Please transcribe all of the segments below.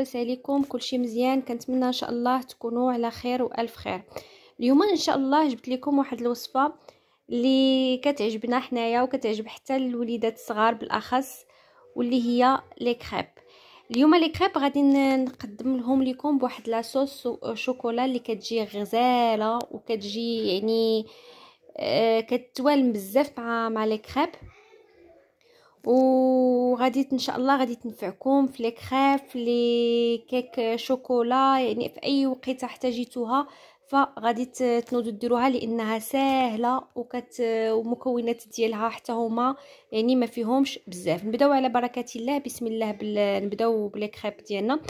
لاباس عليكم كلشي مزيان كنتمنى ان شاء الله تكونوا على خير والف خير اليوم ان شاء الله جبت لكم واحد الوصفه اللي كتعجبنا حنايا وكتعجب حتى الوليدات الصغار بالاخص واللي هي لي كريب اليوم لي كريب غادي نقدم لهم لكم بواحد لاصوص شوكولا اللي كتجي غزاله وكتجي يعني آه، كتوالم بزاف مع مع لي كريب وغادي ان شاء الله غادي تنفعكم في لي كريف لي كيك شوكولا يعني في اي وقيته احتاجيتوها فغادي تنوضوا ديروها لانها ساهله وكت ومكونات ديالها حتى هما يعني ما فيهمش بزاف نبداو على بركه الله بسم الله بال... نبداو بلي كريب ديالنا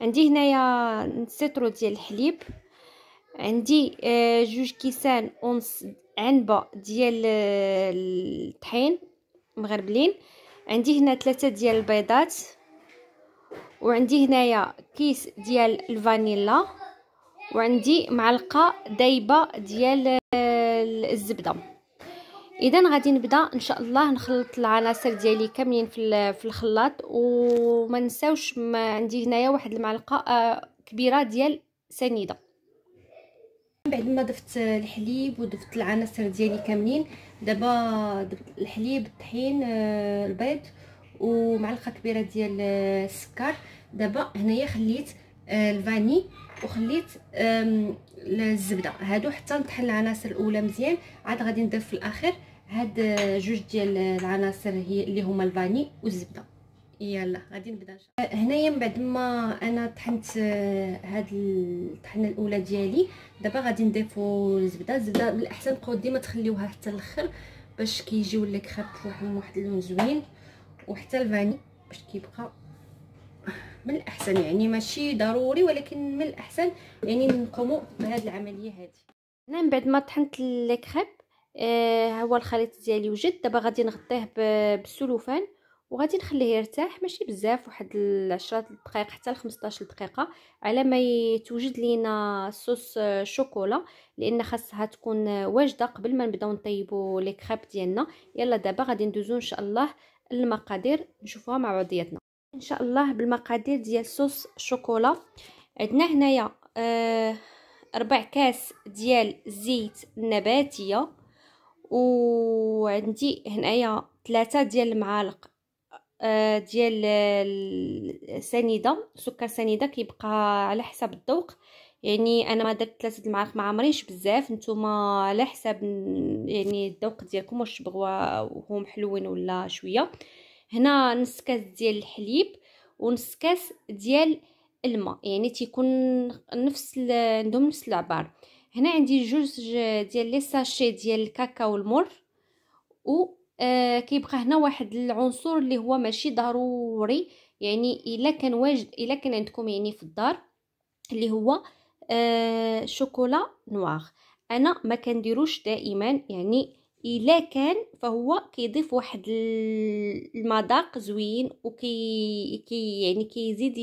عندي هنايا سيترو ديال الحليب عندي آه، جوج كيسان ونص عنبه ديال آه، الطحين مغربلين عندي هنا ثلاثة ديال البيضات وعندي هنايا كيس ديال الفانيلا وعندي معلقه دايبه ديال آه، الزبده اذا غادي نبدا ان شاء الله نخلط العناصر ديالي كاملين في في الخلاط وما نساوش ما عندي هنايا واحد المعلقه آه، كبيره ديال سنيده من بعد ما ضفت الحليب وضفت العناصر ديالي كاملين دابا ضفت الحليب الطحين آه، البيض ومعلقه كبيره ديال آه، السكر دابا هنايا خليت آه، الفاني وخليت الزبده هادو حتى نطحن العناصر الاولى مزيان عاد غادي نضيف في الاخر هاد جوج ديال العناصر هي اللي هما الفاني والزبده يلا غادي نبدا هنايا من بعد ما انا طحنت آه، هاد الطحنه الاولى ديالي دابا غادي نضيفو الزبده الزبده من الاحسن بقاو ديما تخليوها حتى الاخر باش كيجيو لي خاب فواحد واحد اللون زوين وحتى الفاني باش كيبقى من الاحسن يعني ماشي ضروري ولكن من الاحسن يعني نقومو بهاد العمليه هادي انا من بعد ما طحنت لي كريب ها آه، هو الخليط ديالي وجد دابا غادي نغطيه بسلوفان وغادي نخليه يرتاح ماشي بزاف واحد 10 دقائق حتى ل 15 دقيقه على ما يتوجد لينا صوص آه، شوكولا لان خاصها تكون آه، واجده قبل ما نبداو نطيبوا لي كريب ديالنا يلا دابا غادي ندوزو ان شاء الله المقادير نشوفوها مع بعضياتنا ان شاء الله بالمقادير ديال صوص شوكولا عندنا هنايا آه ربع كاس ديال الزيت النباتيه وعندي هنايا ثلاثة ديال المعالق آه، ديال السنيده سكر سنيده كيبقى على حسب الذوق يعني انا ما درت ثلاثه المعالق ما عامرينش بزاف نتوما على حسب يعني الذوق ديالكم واش تبغوا وهم حلوين ولا شويه هنا نص كاس ديال الحليب ونص كاس ديال الماء يعني تيكون نفس عندهم نفس العبار هنا عندي جوج ديال لي ساشي ديال الكاكاو المر و آه كيبقى هنا واحد العنصر اللي هو ماشي ضروري يعني الا كان واجد الا كان عندكم يعني في الدار اللي هو آه شوكولا نوار انا ما كنديروش دائما يعني الا كان فهو كيضيف واحد المذاق زوين وكي كي يعني كيزيد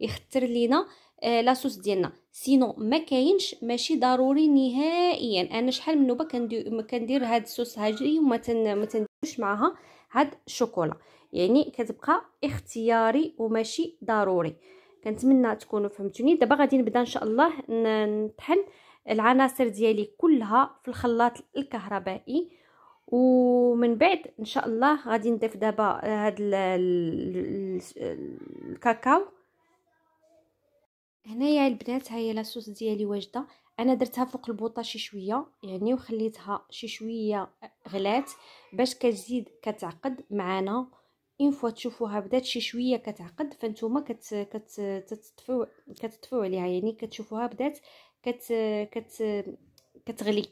يختر لينا آه، لاصوص ديالنا سينو ما كاينش ماشي ضروري نهائيا انا شحال من نوبه كندير كندير هاد الصوص هاجري وما تنديروش معاها هاد الشوكولا يعني كتبقى اختياري وماشي ضروري كنتمنى تكونوا فهمتوني دابا غادي نبدا ان شاء الله نطحن العناصر ديالي كلها في الخلاط الكهربائي ومن بعد ان شاء الله غادي نضيف دابا هاد الكاكاو هنايا البنات هاهي لاصوص ديالي واجده انا درتها فوق البوطه شي شويه يعني وخليتها شي شويه غلات باش كتزيد كتعقد معانا اون فوا تشوفوها بدات شي شويه كتعقد فانتوما كت كت كتطفيو عليها يعني كتشوفوها بدات كت كت كتغلي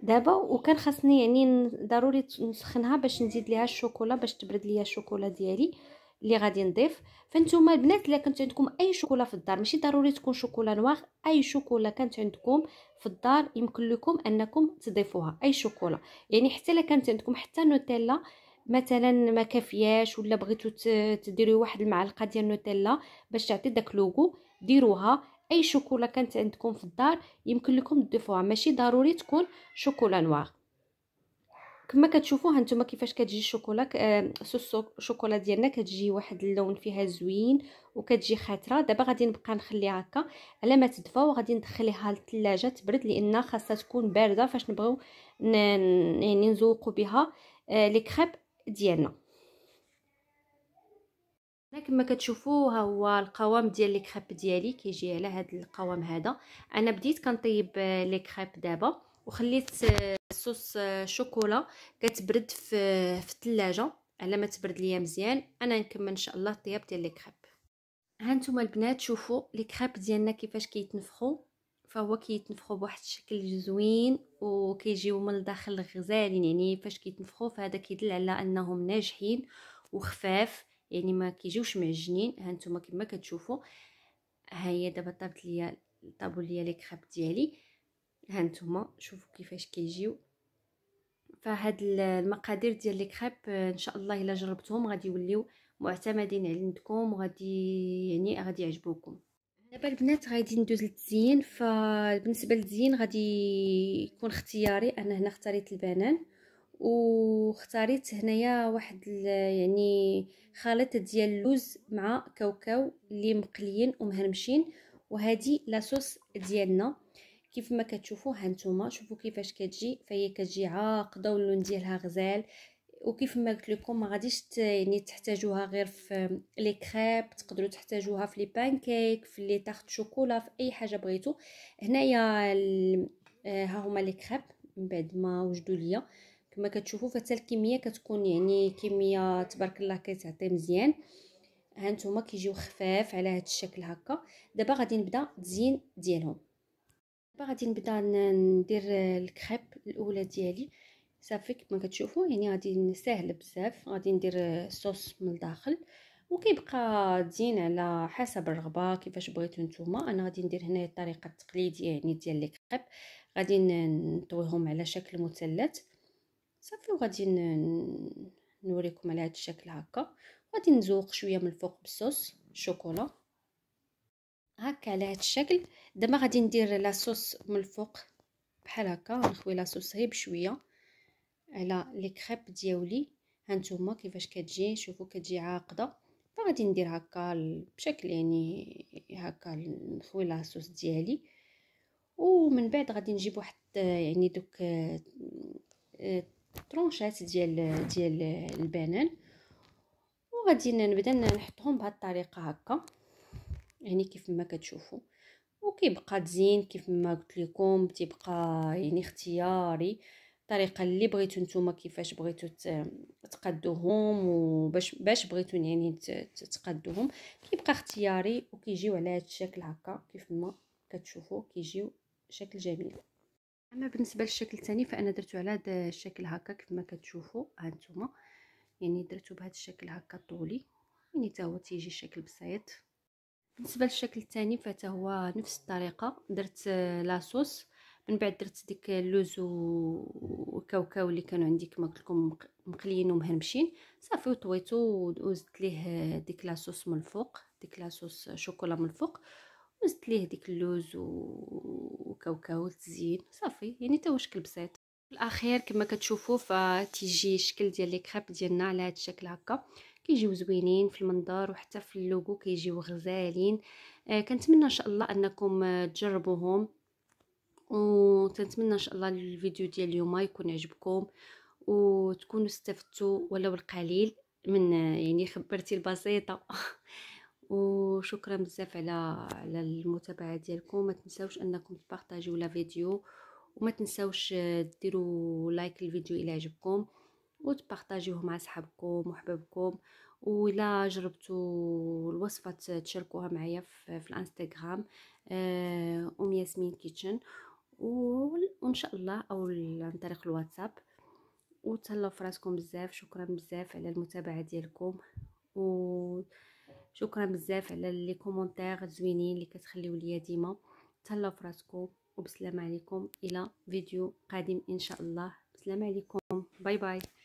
دابا وكان خاصني يعني ضروري نسخنها باش نزيد ليها الشوكولا باش تبرد ليا الشوكولا ديالي اللي غادي نضيف فانتوما البنات الا كانت عندكم اي شوكولا في الدار ماشي ضروري تكون شوكولا نواغ اي شوكولا كانت عندكم في الدار يمكن لكم انكم تضيفوها اي شوكولا يعني حتى الا كانت عندكم حتى نوتيلا مثلا ما كافياش ولا بغيتو تديروا واحد المعلقه ديال نوتيلا باش تعطي داك لوغو ديروها اي شوكولا كانت عندكم في الدار يمكن لكم تضيفوها ماشي ضروري تكون شوكولا نواغ كما كتشوفوا هانتوما كيفاش كتجي الشوكولا سوس الشوكولا آه، ديالنا كتجي واحد اللون فيها زوين وكتجي خاتره دابا غادي نبقى نخليها هكا على ما تدفى وغادي ندخليها للثلاجه تبرد لان خاصها تكون بارده فاش نبغيو يعني نزوقوا بها آه، لي كريب ديالنا هنا كما كتشوفوا ها هو القوام ديال لي كريب ديالي كيجي على هذا القوام هذا انا بديت كنطيب آه، لي كريب دابا وخليت صوص شوكولا كتبرد في في الثلاجه على ما تبرد ليا مزيان انا نكمل ان شاء الله الطياب ديال لي كريب ها نتوما البنات شوفوا لي كريب ديالنا كيفاش كيتنفخوا فهو كيتنفخوا بواحد الشكل زوين وكيجيو من الداخل غزالين يعني فاش كيتنفخوا فهذا كيدل على انهم ناجحين وخفاف يعني ما كيجيوش معجنين ها نتوما كما كتشوفوا ها هي دابا طابت ليا طابوا ليا لي كريب ديالي ها نتوما شوفوا كيفاش كيجيو فهاد المقادير ديال لي كريب آه، ان شاء الله الا جربتهم غادي يوليو معتمدين عندكم وغادي يعني غادي يعجبوكم دابا البنات غادي ندوز للتزيين فبالنسبه للتزيين غادي يكون اختياري انا هنا اختاريت البنان واختاريت هنايا واحد يعني خليط ديال اللوز مع كاوكاو اللي مقليين ومهرمشين وهذه لاصوص ديالنا كيف ما كتشوفوا هانتوما شوفوا كيفاش كتجي فهي كتجي عاقده واللون ديالها غزال وكيف ما قلت لكم ما غاديش يعني تحتاجوها غير في لي كريب تقدروا تحتاجوها في لي بانكيك في لي تارت شوكولا في اي حاجه بغيتو هنايا آه، ها هما لي كريب من بعد ما وجدوا ليا كما كتشوفوا فتا الكميه كتكون يعني كميه تبارك الله كتعطي مزيان هانتوما كيجيو خفاف على هذا الشكل هكا دابا غادي نبدا تزيين ديالهم غادي نبدا ندير الكريب الاولى ديالي صافي كما كتشوفوا يعني غادي ساهل بزاف غادي ندير الصوص من الداخل وكيبقى زين على حسب الرغبه كيفاش بغيتو نتوما انا غادي ندير هنايا الطريقه التقليديه يعني ديال لي كريب غادي نطويهم على شكل مثلث صافي وغادي نوريكم على هذا الشكل هكا غادي نزوق شويه من الفوق بالصوص الشوكولا هكا على هاد الشكل دابا غادي ندير لاصوص من الفوق بحال هكا نخوي لاصوص غير بشويه على لي كريب ديالي هانتوما كيفاش كتجي شوفوا كتجي عاقده فغادي ندير هكا بشكل يعني هكا نخوي لاصوص ديالي ومن بعد غادي نجيب واحد يعني دوك آه، ترونشات ديال ديال البنان وغادي نبدا نحطهم بهاد الطريقه هكا يعني كيف ما كتشوفوا وكيبقى تزين كيف ما قلت لكم تيبقى يعني اختياري الطريقه اللي بغيتو نتوما كيفاش بغيتو تقدوهم وباش باش بغيتو يعني تقدوهم كيبقى اختياري وكيجيو على هذا الشكل هكا كيف ما كتشوفوا كيجيو شكل جميل اما بالنسبه للشكل الثاني فانا درتو على هذا الشكل هكا كيف ما كتشوفوا ها يعني درتو بهذا الشكل هكا طولي يعني حتى هو تيجي شكل بسيط بالنسبه للشكل الثاني فتا هو نفس الطريقه درت آه، لاصوص من بعد درت ديك اللوز والكاوكاو اللي كانوا عندي كما قلت لكم مقليين ومهرمشين صافي وطويته وزدت ليه آه، ديك لاصوص من الفوق ديك لاصوص شوكولا من الفوق وزدت ليه ديك اللوز وكاوكاو التزيين صافي يعني تا هو شكل بسيط الاخير كما كتشوفوا فتيجي الشكل ديال لي كريب ديالنا على هذا الشكل هكا كيجيو زوينين في المنظر وحتى في اللوغو كيجيو غزالين آه كنتمنى ان شاء الله انكم آه، تجربوهم وكنتمنى ان شاء الله الفيديو ديال اليوم يكون عجبكم وتكونوا استفدتوا ولو القليل من آه، يعني خبرتي البسيطه وشكرا بزاف على على المتابعه ديالكم ما تنساوش انكم تبارطاجيو لا فيديو وما تنساوش آه، ديروا لايك للفيديو الى عجبكم وتبارطاجيوه مع صحابكم وحبابكم ولا جربتوا الوصفه تشاركوها معايا في, الانستغرام آه، ام ياسمين كيتشن وان شاء الله او عن طريق الواتساب وتهلاو في راسكم بزاف شكرا بزاف على المتابعه ديالكم شكرا بزاف على لي كومونتير زوينين اللي كتخليو ليا ديما تهلاو في راسكم وبسلام عليكم الى فيديو قادم ان شاء الله بسلام عليكم باي باي